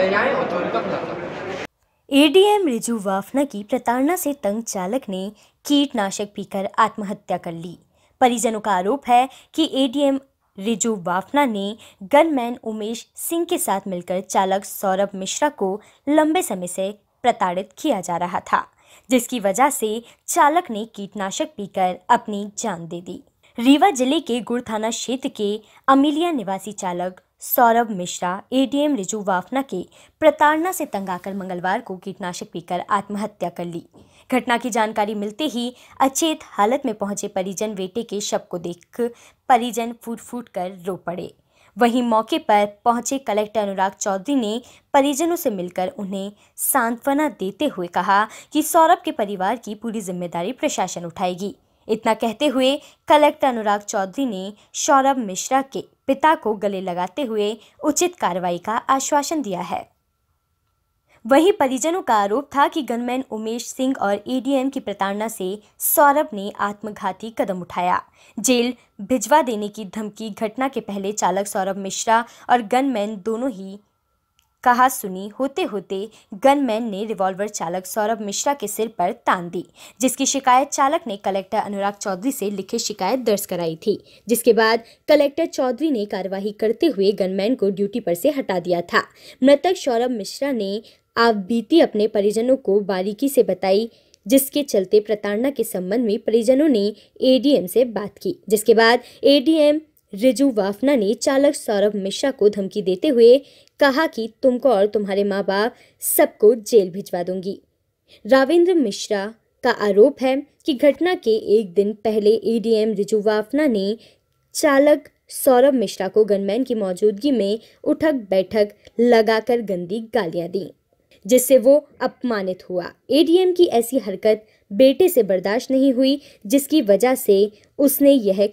ए D M Riju ADM Bafna की प्रताड़ना से तंग चालक ने कीटनाशक पीकर आत्महत्या कर ली परिजनों का आरोप है कि एडीएम रिजु वाफना ने गनमैन उमेश सिंह के साथ मिलकर चालक सौरभ मिश्रा को लंबे समय से प्रताड़ित किया जा रहा था जिसकी वजह से चालक ने कीटनाशक पीकर अपनी जान दे दी रीवा जिले के गुड़ थाना क्षेत्र के अमीलिया निवासी चालक सौरभ मिश्रा एडीएम रिजू वाफना के प्रताड़ना से तंग आकर मंगलवार को कीटनाशक पीकर आत्महत्या कर ली घटना की जानकारी मिलते ही अचेत हालत में पहुंचे परिजन बेटे के शव को देख परिजन फूट फूट कर रो पड़े वहीं मौके पर पहुंचे कलेक्टर अनुराग चौधरी ने परिजनों से मिलकर उन्हें सांत्वना देते हुए कहा कि सौरभ के परिवार की पूरी जिम्मेदारी प्रशासन उठाएगी इतना कहते हुए कलेक्टर अनुराग चौधरी ने सौरभ मिश्रा के पिता को गले लगाते हुए उचित कार्रवाई का आश्वासन दिया है वहीं परिजनों का आरोप था कि गनमैन उमेश सिंह और एडीएम e की प्रताड़ना से सौरभ ने आत्मघाती कदम उठाया जेल भिजवा देने की धमकी घटना के पहले चालक सौरभ मिश्रा और गनमैन दोनों ही कहा सुनी होते होते गनमैन ने रिवॉल्वर चालक सौरभ मिश्रा के सिर पर तान दी जिसकी शिकायत चालक ने कलेक्टर अनुराग चौधरी से लिखित शिकायत दर्ज कराई थी जिसके बाद कलेक्टर चौधरी ने कार्यवाही करते हुए गनमैन को ड्यूटी पर से हटा दिया था मृतक सौरभ मिश्रा ने आप बीती अपने परिजनों को बारीकी से बताई जिसके चलते प्रताड़ना के संबंध में परिजनों ने एडीएम से बात की जिसके बाद एडीएम रिजू वाफना ने चालक सौरभ मिश्रा को धमकी देते हुए कहा कि तुमको और तुम्हारे माँ बाप सबको जेल भिजवा दूंगी रावेंद्र मिश्रा का आरोप है कि घटना के एक दिन पहले एडीएम e रिजू वाफना ने चालक सौरभ मिश्रा को गनमैन की मौजूदगी में उठक बैठक लगाकर गंदी गालियां दी जिससे वो अपमानित हुआ एडीएम e की ऐसी हरकत बेटे से बर्दाश्त नहीं हुई जिसकी वजह से उसने यह